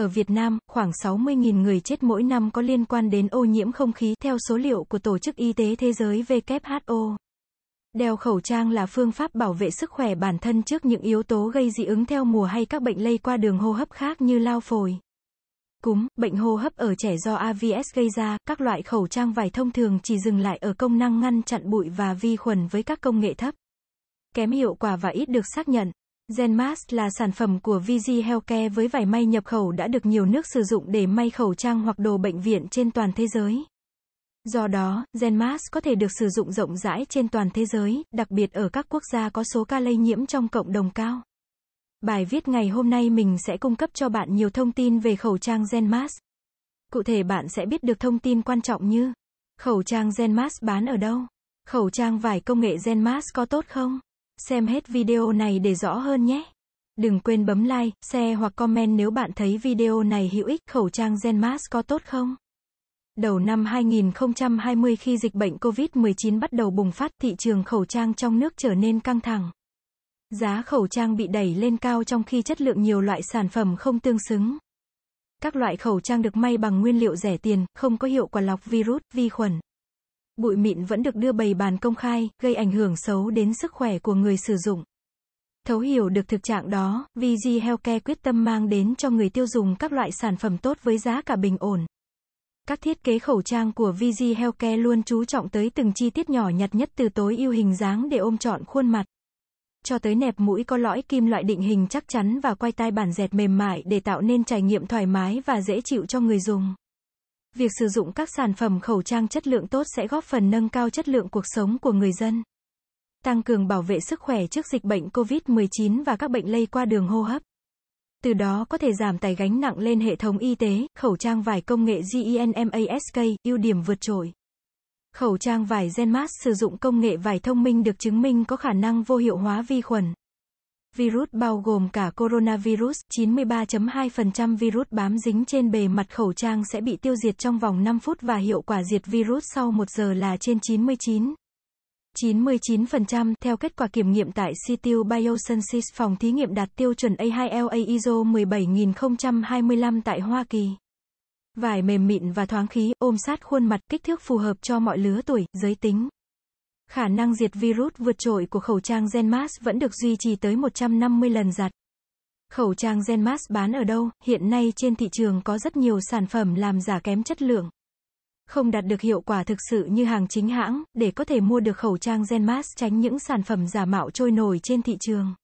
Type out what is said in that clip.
Ở Việt Nam, khoảng 60.000 người chết mỗi năm có liên quan đến ô nhiễm không khí theo số liệu của Tổ chức Y tế Thế giới WHO. Đeo khẩu trang là phương pháp bảo vệ sức khỏe bản thân trước những yếu tố gây dị ứng theo mùa hay các bệnh lây qua đường hô hấp khác như lao phổi. Cúm, bệnh hô hấp ở trẻ do AVS gây ra, các loại khẩu trang vải thông thường chỉ dừng lại ở công năng ngăn chặn bụi và vi khuẩn với các công nghệ thấp kém hiệu quả và ít được xác nhận. Genmask là sản phẩm của VG Healthcare với vải may nhập khẩu đã được nhiều nước sử dụng để may khẩu trang hoặc đồ bệnh viện trên toàn thế giới. Do đó, Genmask có thể được sử dụng rộng rãi trên toàn thế giới, đặc biệt ở các quốc gia có số ca lây nhiễm trong cộng đồng cao. Bài viết ngày hôm nay mình sẽ cung cấp cho bạn nhiều thông tin về khẩu trang Genmask. Cụ thể bạn sẽ biết được thông tin quan trọng như Khẩu trang Genmask bán ở đâu? Khẩu trang vải công nghệ Genmask có tốt không? xem hết video này để rõ hơn nhé. Đừng quên bấm like, share hoặc comment nếu bạn thấy video này hữu ích. Khẩu trang Genmask có tốt không? Đầu năm 2020 khi dịch bệnh COVID-19 bắt đầu bùng phát, thị trường khẩu trang trong nước trở nên căng thẳng. Giá khẩu trang bị đẩy lên cao trong khi chất lượng nhiều loại sản phẩm không tương xứng. Các loại khẩu trang được may bằng nguyên liệu rẻ tiền, không có hiệu quả lọc virus, vi khuẩn bụi mịn vẫn được đưa bày bàn công khai, gây ảnh hưởng xấu đến sức khỏe của người sử dụng. Thấu hiểu được thực trạng đó, VG Healthcare quyết tâm mang đến cho người tiêu dùng các loại sản phẩm tốt với giá cả bình ổn. Các thiết kế khẩu trang của VG Healthcare luôn chú trọng tới từng chi tiết nhỏ nhặt nhất từ tối ưu hình dáng để ôm trọn khuôn mặt cho tới nẹp mũi có lõi kim loại định hình chắc chắn và quay tai bản dẹt mềm mại để tạo nên trải nghiệm thoải mái và dễ chịu cho người dùng. Việc sử dụng các sản phẩm khẩu trang chất lượng tốt sẽ góp phần nâng cao chất lượng cuộc sống của người dân, tăng cường bảo vệ sức khỏe trước dịch bệnh COVID-19 và các bệnh lây qua đường hô hấp. Từ đó có thể giảm tải gánh nặng lên hệ thống y tế, khẩu trang vải công nghệ GENMASK, ưu điểm vượt trội. Khẩu trang vải Genmask sử dụng công nghệ vải thông minh được chứng minh có khả năng vô hiệu hóa vi khuẩn. Virus bao gồm cả coronavirus, 93.2% virus bám dính trên bề mặt khẩu trang sẽ bị tiêu diệt trong vòng 5 phút và hiệu quả diệt virus sau 1 giờ là trên 99. 99% theo kết quả kiểm nghiệm tại Situ Biosciences phòng thí nghiệm đạt tiêu chuẩn A2LA ISO 17025 tại Hoa Kỳ. Vải mềm mịn và thoáng khí, ôm sát khuôn mặt, kích thước phù hợp cho mọi lứa tuổi, giới tính. Khả năng diệt virus vượt trội của khẩu trang Genmask vẫn được duy trì tới 150 lần giặt. Khẩu trang Genmask bán ở đâu? Hiện nay trên thị trường có rất nhiều sản phẩm làm giả kém chất lượng. Không đạt được hiệu quả thực sự như hàng chính hãng, để có thể mua được khẩu trang Genmask tránh những sản phẩm giả mạo trôi nổi trên thị trường.